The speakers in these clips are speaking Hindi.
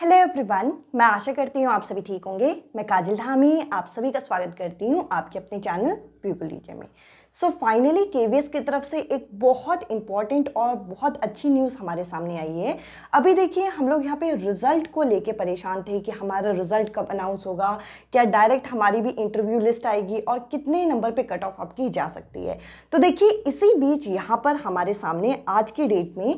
हेलो एवरीवन मैं आशा करती हूँ आप सभी ठीक होंगे मैं काजिल धामी आप सभी का स्वागत करती हूँ आपके अपने चैनल पीपल टीचर में सो फाइनली के की तरफ से एक बहुत इंपॉर्टेंट और बहुत अच्छी न्यूज़ हमारे सामने आई है अभी देखिए हम लोग यहाँ पे रिज़ल्ट को लेके परेशान थे कि हमारा रिज़ल्ट कब अनाउंस होगा क्या डायरेक्ट हमारी भी इंटरव्यू लिस्ट आएगी और कितने नंबर पे कट ऑफ आपकी जा सकती है तो देखिए इसी बीच यहाँ पर हमारे सामने आज की डेट में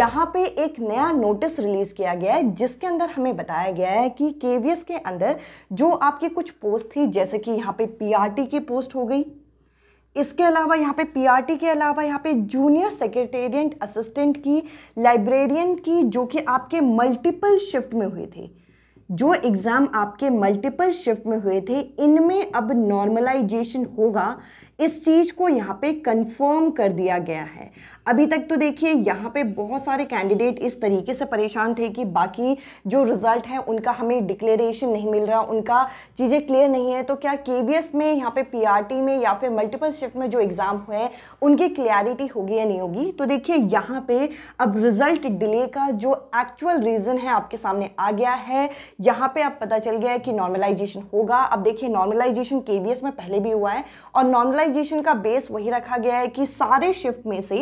यहाँ पर एक नया नोटिस रिलीज़ किया गया है जिसके अंदर अंदर हमें बताया गया है कि के के अंदर जो आपकी कुछ पोस्ट थी जैसे कि यहाँ पे पीआरटी की पोस्ट हो गई इसके अलावा यहाँ पे पीआरटी के अलावा यहाँ पे जूनियर सेक्रेटेरियट असिस्टेंट की लाइब्रेरियन की जो कि आपके मल्टीपल शिफ्ट में हुए थे जो एग्ज़ाम आपके मल्टीपल शिफ्ट में हुए थे इनमें अब नॉर्मलाइजेशन होगा इस चीज़ को यहाँ पे कंफर्म कर दिया गया है अभी तक तो देखिए यहाँ पे बहुत सारे कैंडिडेट इस तरीके से परेशान थे कि बाकी जो रिज़ल्ट है उनका हमें डिक्लेरेशन नहीं मिल रहा उनका चीज़ें क्लियर नहीं है तो क्या के में यहाँ पे पी में या फिर मल्टीपल शिफ्ट में जो एग्ज़ाम हुए हैं उनकी क्लियरिटी होगी या नहीं होगी तो देखिए यहाँ पे अब रिज़ल्ट डिले का जो एक्चुअल रीज़न है आपके सामने आ गया है यहाँ पर अब पता चल गया है कि नॉर्मलाइजेशन होगा अब देखिए नॉर्मलाइजेशन के में पहले भी हुआ है और नॉर्मलाइज ऑप्टिमाइजेशन का बेस वही रखा गया है कि सारे शिफ्ट में से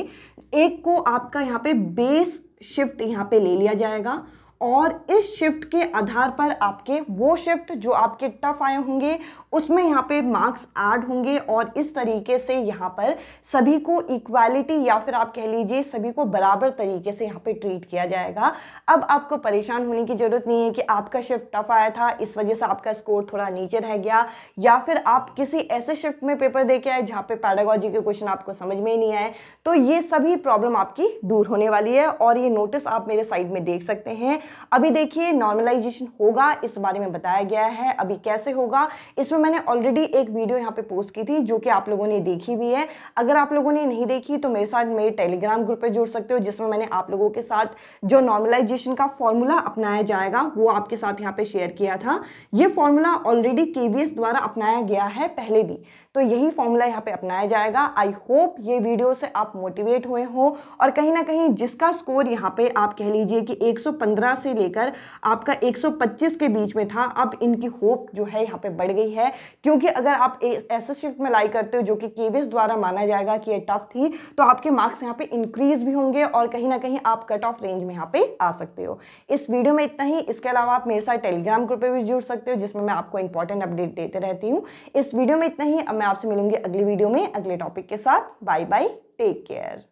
एक को आपका यहाँ पे बेस शिफ्ट यहाँ पे ले लिया जाएगा और इस शिफ्ट के आधार पर आपके वो शिफ्ट जो आपके टफ आए होंगे उसमें यहाँ पे मार्क्स ऐड होंगे और इस तरीके से यहाँ पर सभी को इक्वालिटी या फिर आप कह लीजिए सभी को बराबर तरीके से यहाँ पे ट्रीट किया जाएगा अब आपको परेशान होने की ज़रूरत नहीं है कि आपका शिफ्ट टफ आया था इस वजह से आपका स्कोर थोड़ा नीचे रह गया या फिर आप किसी ऐसे शिफ्ट में पेपर दे के आए जहाँ पर पैडागोजी के क्वेश्चन आपको समझ में नहीं आए तो ये सभी प्रॉब्लम आपकी दूर होने वाली है और ये नोटिस आप मेरे साइड में देख सकते हैं अभी देखिए नॉर्मलाइजेशन होगा इस बारे में बताया गया है अभी कैसे होगा इसमें मैंने ऑलरेडी एक वीडियो यहाँ पे पोस्ट की थी जो कि आप लोगों ने देखी भी है अगर आप लोगों ने नहीं देखी तो मेरे साथ मेरे टेलीग्राम ग्रुप पर जुड़ सकते हो जिसमें मैंने आप लोगों के साथ जो नॉर्मलाइजेशन का फॉर्मूला अपनाया जाएगा वो आपके साथ यहाँ पे शेयर किया था ये फॉर्मूला ऑलरेडी के द्वारा अपनाया गया है पहले भी तो यही फॉर्मूला यहाँ पे अपनाया जाएगा आई होप ये वीडियो से आप मोटिवेट हुए हो और कहीं ना कहीं जिसका स्कोर यहाँ पे आप कह लीजिए कि 115 से लेकर आपका 125 के बीच में था अब इनकी होप जो है यहाँ पे बढ़ गई है क्योंकि अगर आप ऐसे शिफ्ट में लाई करते हो जो कि केवीएस द्वारा माना जाएगा कि ये टफ थी तो आपके मार्क्स यहाँ पे इंक्रीज भी होंगे और कहीं ना कहीं आप कट ऑफ रेंज में यहाँ पे आ सकते हो इस वीडियो में इतना ही इसके अलावा आप मेरे साथ टेलीग्राम ग्रुप पर भी जुड़ सकते हो जिसमें मैं आपको इंपॉर्टेंट अपडेट देते रहती हूँ इस वीडियो में इतना ही अब मैं आपसे मिलूंगी अगली वीडियो में अगले टॉपिक के साथ बाय बाय टेक केयर